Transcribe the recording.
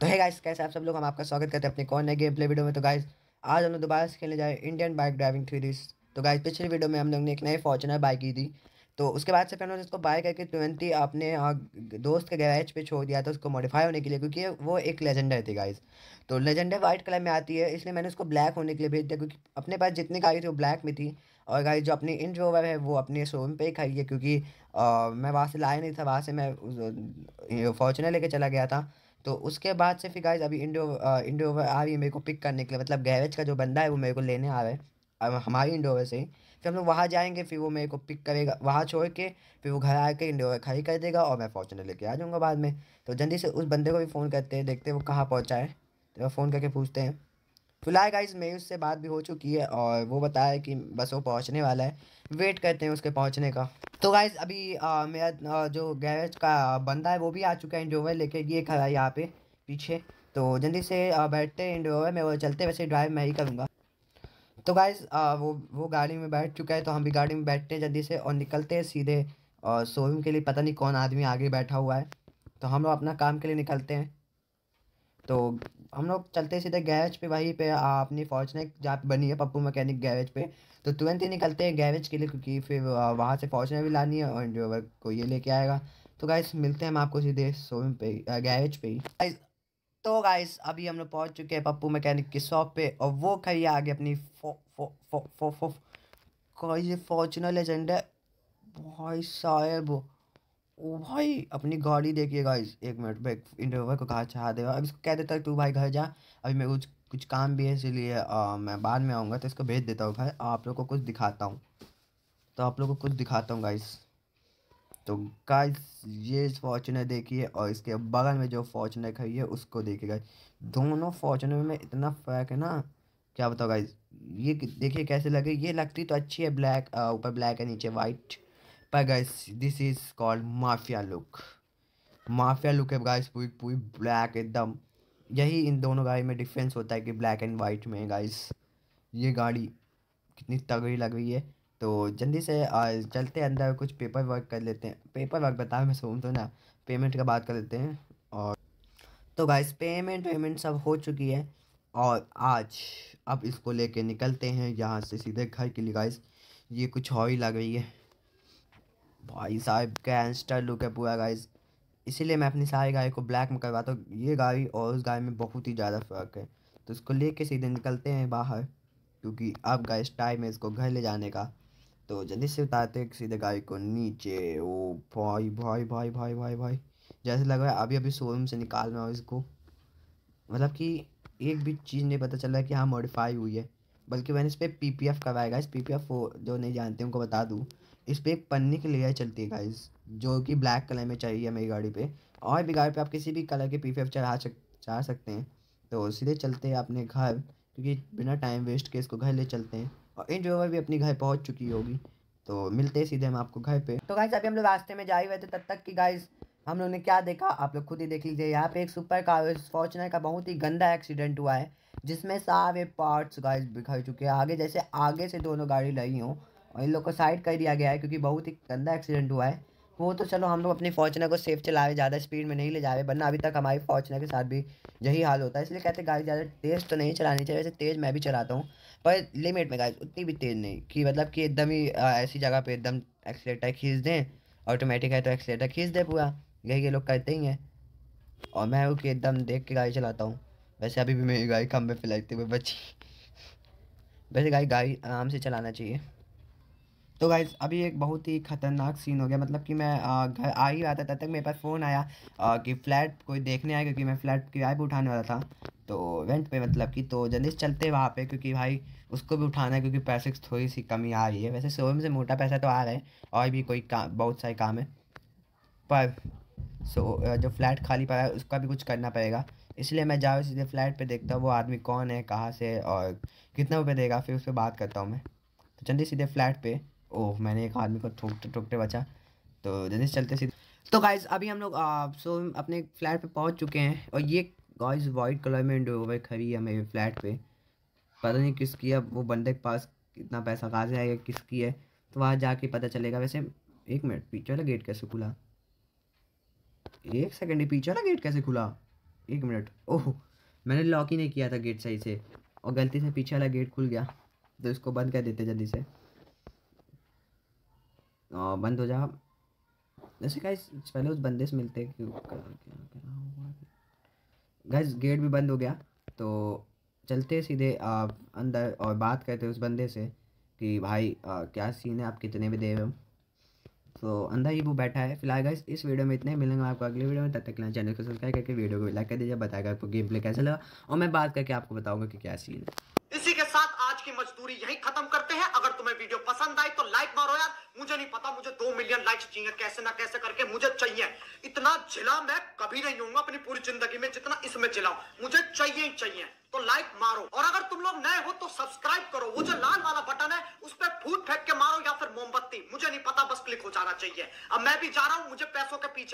तो है गाइस कैसे आप सब लोग हम आपका स्वागत करते हैं अपने कौन है गेम प्ले वीडियो में तो गाइस आज हम लोग दोबारा से खेलने जाए इंडियन बाइक ड्राइविंग थ्रीज तो गाइस पिछले वीडियो में हम लोग ने एक नई फॉर्चुनर बाइक की थी तो उसके बाद से फिर उन्होंने उसको बाय करके ट्वेंटी अपने हाँ, दोस्त के गैरेज पे छोड़ दिया था उसको मॉडिफाई होने के लिए क्योंकि वो एक लेजेंडर थी गाइस तो लेजेंडर वाइट कलर में आती है इसलिए मैंने उसको ब्लैक होने के लिए भेज दिया क्योंकि अपने पास जितनी गाड़ी थी वो ब्लैक में थी और गाइस जो अपनी इंड ओवर है वो अपने शोरूम पर ही खाई है क्योंकि आ, मैं वहाँ से लाया नहीं था वहाँ से मैं फॉर्चुनर लेके चला गया था तो उसके बाद से फिर गाइज अभी इंडो इंडो ओवर आ रही है मेरे को पिक करने के लिए मतलब गैरेज का जो बंदा है वो मेरे को लेने आ रहा है हमारी ओवर से ही फिर हम लोग वहाँ जाएंगे फिर वो मेरे को पिक करेगा वहाँ छोड़ के फिर वो घर आके ओवर खड़ी कर देगा और मैं फॉर्चुनर लेके आ जाऊँगा बाद में तो जल्दी से उस बंदे को भी फ़ोन करते हैं देखते हैं वो कहाँ पहुँचा है तो फ़ोन करके पूछते हैं फिलहाल गाइज मेरी उससे बात भी हो चुकी है और वो बताया कि बस वो पहुँचने वाला है वेट करते हैं उसके पहुँचने का तो गाइज अभी आ, मेरा आ, जो गैरेज का बंदा है वो भी आ चुका है इंडोवर लेके ये खड़ा है यहाँ पे पीछे तो जल्दी से बैठते हैं इंडोवर में वो चलते वैसे ड्राइव मैं ही करूँगा तो गाइज वो वो गाड़ी में बैठ चुका है तो हम भी गाड़ी में बैठते हैं जल्दी से और निकलते हैं सीधे और शोरूम के लिए पता नहीं कौन आदमी आगे बैठा हुआ है तो हम लोग अपना काम के लिए निकलते हैं तो हम लोग चलते सीधे गैरेज पे वहीं पे अपनी फॉर्चुनर जहाँ बनी है पप्पू मैकेनिक गैरेज पे तो तुरंत ही निकलते हैं गैरेज के लिए क्योंकि फिर वहाँ से फॉर्चुनर भी लानी है और ड्राइवर को ये लेके आएगा तो गाइस मिलते हैं हम आपको सीधे शोरूम पे गैरेज पे ही तो गाइस अभी हम लोग पहुँच चुके हैं पप्पू मैकेनिक की शॉप पे और वो खड़ी आगे अपनी फॉर्चुनर लेजेंडर भाई साहेब ओ भाई अपनी गाड़ी देखिए गाइस एक मिनट बैक इन ड्राइवर को कहा चाह देगा अब इसको कह देता है तू भाई घर जा अभी मेरे कुछ कुछ काम भी है इसीलिए मैं बाद में आऊँगा तो इसको भेज देता हूँ भाई आप लोग को कुछ दिखाता हूँ तो आप लोग को कुछ दिखाता हूँ गाइस तो गाइस ये फॉर्चुनर देखिए और इसके बगल में जो फॉर्चुनर खड़ी है उसको देखिए गाइस दोनों फॉर्चुनर में इतना फर्क है ना क्या बताओ गाइस ये देखिए कैसे लगे ये लगती तो अच्छी है ब्लैक ऊपर ब्लैक है नीचे वाइट पर guys this is called mafia look mafia look है गाइस पूरी पूरी ब्लैक एकदम यही इन दोनों गाड़ी में डिफरेंस होता है कि ब्लैक एंड वाइट में गाइस ये गाड़ी कितनी तगड़ी लग रही है तो जल्दी से चलते अंदर कुछ पेपर वर्क कर लेते हैं पेपर वर्क बता मैं सोम तो ना पेमेंट का बात कर लेते हैं और तो गाइस पेमेंट वेमेंट सब हो चुकी है और आज अब इसको लेके निकलते हैं यहाँ से सीधे घर के लिए गाइस ये कुछ और ही लग रही है भाई साहब गैंगस्टर लुक है पूरा गाइस इसीलिए मैं अपनी सारी गाय को ब्लैक में करवाता हूँ ये गाय और उस गाय में बहुत ही ज़्यादा फ़र्क है तो इसको लेके सीधे निकलते हैं बाहर क्योंकि अब गाइस टाइम है इसको घर ले जाने का तो जल्दी से उतारते हैं सीधे गाय को नीचे ओ भाई भाई भाई भाई भाई भाई जैसे लग रहा है अभी अभी शोरूम से निकाल रहा हूँ इसको मतलब कि एक भी चीज़ नहीं पता चल रहा कि हाँ मॉडिफाई हुई है बल्कि मैंने इस पर पी पी एफ़ करवाएगा इस पी पी एफ जो नहीं जानते उनको बता दूँ इस पर एक पन्नी की लेयर चलती है गाइज जो कि ब्लैक कलर में चाहिए मेरी गाड़ी पे और भी गाड़ी पे आप किसी भी कलर के पी पी एफ चढ़ा सक चढ़ा सकते हैं तो सीधे चलते हैं अपने घर क्योंकि बिना टाइम वेस्ट के इसको घर ले चलते हैं और इन ड्रोवर भी अपने घर पहुँच चुकी होगी तो मिलते सीधे हम आपको घर पे तो गाइज अभी हम लोग रास्ते में जा ही हुए थे तब तक कि गाइज हम लोग ने क्या देखा आप लोग खुद ही देख लीजिए यहाँ पे एक सुपर कार फॉर्चुनर का बहुत ही गंदा एक्सीडेंट हुआ है जिसमें सारे पार्ट्स गाइस बिखर चुके हैं आगे जैसे आगे से दोनों गाड़ी लगी हों और इन लोग को साइड कर दिया गया है क्योंकि बहुत ही गंदा एक्सीडेंट हुआ है वो तो चलो हम लोग अपनी फॉर्चुनर को सेफ चलावे ज़्यादा स्पीड में नहीं ले जावे वरना अभी तक हमारी फॉर्चुनर के साथ भी यही हाल होता है इसलिए कहते हैं गाड़ी ज़्यादा तेज़ तो नहीं चलानी चाहिए वैसे तेज़ मैं भी चलाता हूँ पर लिमिट में गाड़ी उतनी भी तेज़ नहीं कि मतलब कि एकदम ही ऐसी जगह पर एकदम एक्सीटर खींच दें ऑटोमेटिक है तो एक्सीटर खींच दे पूरा यही ये लोग करते ही हैं और मैं हूँ कि एकदम देख के गाड़ी चलाता हूँ वैसे अभी भी मेरी गाड़ी खंबे फैलाई फैलाते हुए बची वैसे गाड़ी गाड़ी आराम से चलाना चाहिए तो गाइज अभी एक बहुत ही खतरनाक सीन हो गया मतलब कि मैं घर आ ही रहा था तब तक मेरे पास फ़ोन आया आ, कि फ़्लैट कोई देखने आया क्योंकि मैं फ़्लैट किराए पर उठाने वाला था तो रेंट पे मतलब कि तो जल्दी से चलते वहाँ पे क्योंकि भाई उसको भी उठाना है क्योंकि पैसे की थोड़ी सी कमी आ रही है वैसे शोरूम से मोटा पैसा तो आ रहा है और भी कोई काम बहुत सारे काम है पर सो जो फ्लैट खाली पड़ा है उसका भी कुछ करना पड़ेगा इसलिए मैं जाओ सीधे फ्लैट पे देखता हूँ वो आदमी कौन है कहाँ से और कितना रुपये देगा फिर उस पर बात करता हूँ मैं तो जल्दी सीधे फ्लैट पे ओह मैंने एक आदमी को ठोकते ठोकते बचा तो से चलते सीधे तो गाइज अभी हम लोग सो अपने फ्लैट पे पहुंच चुके हैं और ये गाइज वाइट कलर में इंडोवर खड़ी है मेरे फ्लैट पे पता नहीं किसकी है वो बंदे के पास कितना पैसा कहाँ से आएगा किसकी है तो वहाँ जाके पता चलेगा वैसे एक मिनट पीछे वाला गेट कैसे खुला एक सेकेंड पीछे वाला गेट कैसे खुला एक मिनट ओह मैंने लॉक ही नहीं किया था गेट सही से और गलती से पीछे वाला गेट खुल गया तो इसको बंद कर देते जल्दी से बंद हो जा जैसे गाइस पहले उस बंदे से मिलते हैं गाइस गेट भी बंद हो गया तो चलते सीधे आप अंदर और बात करते उस बंदे से कि भाई आ, क्या सीन है आप कितने भी दे रहे हो तो अंदर ही वो बैठा है फिलहाल गाइस इस वीडियो में इतने मिलेंगे आपको अगले वीडियो में तब तक लेना चैनल को सब्सक्राइब करके वीडियो को लाइक कर दीजिए बताएगा आपको गेम प्ले कैसा लगा और मैं बात करके आपको बताऊंगा कि क्या सीन है इसी के साथ आज की मजदूरी यही खत्म करते हैं अगर तुम्हें वीडियो पसंद आए तो लाइक मुझे नहीं पता मुझे दो मिलियन लाइक्स चाहिए कैसे ना कैसे करके मुझे चाहिए इतना झिला मैं कभी नहीं हूँ अपनी पूरी जिंदगी में जितना इसमें झिला मुझे चाहिए ही चाहिए तो लाइक मारो और अगर तुम लोग नए हो तो सब्सक्राइब करो वो जो लाल वाला बटन है उस पर फूट फेंक के मारो या फिर मोमबत्ती मुझे नहीं पता बस क्लिक हो जाना चाहिए अब मैं भी जा रहा हूँ मुझे पैसों के पीछे